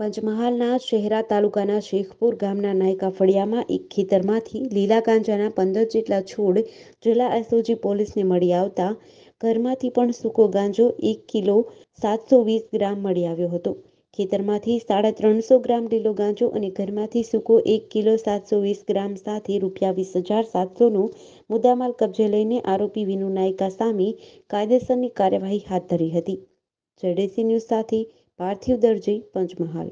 પંચમહાલના શહેરા તાલુકાના શેખપુર ગામના નાયકા ફળિયામાં એક ખેતરમાંથી લીલા ગાંજાના પંદર જેટલા છોડ જિલ્લા એસઓજી પોલીસને મળી આવતા ઘરમાંથી પણ સૂકો ગાંજો એક કિલો સાતસો વીસ ગ્રામ મળી આવ્યો હતો ખેતરમાંથી સાડા ત્રણસો ગ્રામ લીલો ગાંજો અને ઘરમાંથી સૂકો એક કિલો સાતસો વીસ ગ્રામ સાથે રૂપિયા વીસ હજાર સાતસોનો મુદ્દામાલ કબજે લઈને આરોપી વિનુ નાયકા સામે કાયદેસરની કાર્યવાહી હાથ ધરી હતી જડેસી ન્યૂઝ સાથે પાર્થિવ દરજી પંચમહાલ